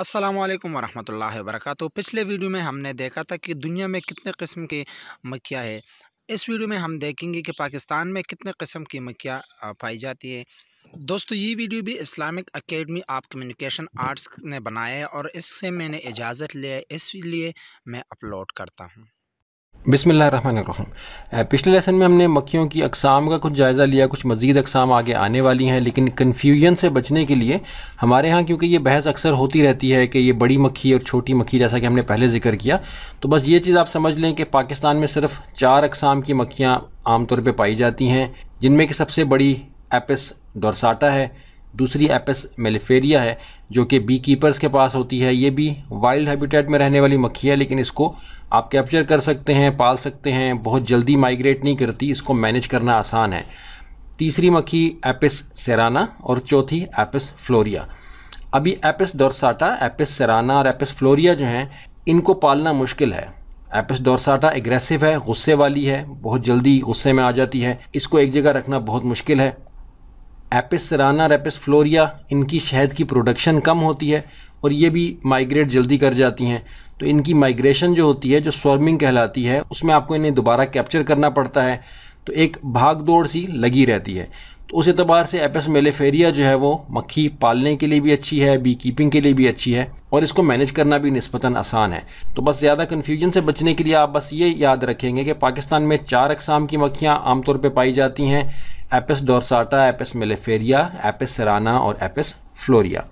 السلام علیکم ورحمۃ اللہ وبرکاتہ پچھلے ویڈیو میں ہم نے دیکھا تھا کہ دنیا میں کتنے قسم کی مکیا ہے اس ویڈیو میں ہم دیکھیں گے کہ پاکستان میں کتنے قسم کی مکیاں پائی جاتی ہے دوستو یہ ویڈیو بھی Islamic academy of communication arts نے بنایا ہے اور اس سے میں نے اجازت لیا ہے اس لیے میں اپلوڈ کرتا ہوں بسم اللہ الرحمن الرحیم پچھلے لیسن میں ہم نے مکھیوں کی اقسام کا کچھ جائزہ لیا کچھ مزید اقسام آگے آنے والی ہیں لیکن کنفیوژن سے بچنے کے لیے ہمارے ہاں کیونکہ یہ بحث اکثر ہوتی رہتی ہے کہ یہ بڑی مکھی اور چھوٹی مکھی جیسا کہ ہم نے پہلے ذکر کیا تو بس یہ چیز آپ سمجھ لیں کہ پاکستان میں صرف چار اقسام کی مکھیاں عام طور پہ پائی جاتی ہیں جن میں کہ سب سے بڑی ایپس ڈورساٹا ہے دوسری ایپس میلیفیریا ہے جو کہ بی کیپرز کے پاس ہوتی ہے یہ بھی وائلڈ ہیبیٹیٹ میں رہنے والی مکھی ہے لیکن اس کو آپ کیپچر کر سکتے ہیں پال سکتے ہیں بہت جلدی مائیگریٹ نہیں کرتی اس کو مینج کرنا آسان ہے تیسری مکھی ایپس سیرانا اور چوتھی ایپس فلوریا ابھی ایپس ڈورساٹا ایپس سیرانا اور ایپس فلوریا جو ہیں ان کو پالنا مشکل ہے ایپس ڈورساٹا اگریسو ہے غصے والی ہے بہت جلدی غصے میں آ جاتی ہے اس کو ایک جگہ رکھنا بہت مشکل ہے ایپس سرانا ریپس فلوریا ان کی شہد کی پروڈکشن کم ہوتی ہے اور یہ بھی مائیگریٹ جلدی کر جاتی ہیں تو ان کی مائیگریشن جو ہوتی ہے جو سوارمنگ کہلاتی ہے اس میں آپ کو انہیں دوبارہ کیپچر کرنا پڑتا ہے تو ایک بھاگ دوڑ سی لگی رہتی ہے تو اس اعتبار سے ایپس فیریا جو ہے وہ مکھی پالنے کے لیے بھی اچھی ہے بی کیپنگ کے لیے بھی اچھی ہے اور اس کو مینج کرنا بھی نسبتاً آسان ہے تو بس زیادہ کنفیوژن سے بچنے کے لیے آپ بس یہ یاد رکھیں گے کہ پاکستان میں چار اقسام کی مکھیاں عام طور پہ پائی جاتی ہیں Apis dorsata Apis mellifera Apis cerana اور ایپس فلوریا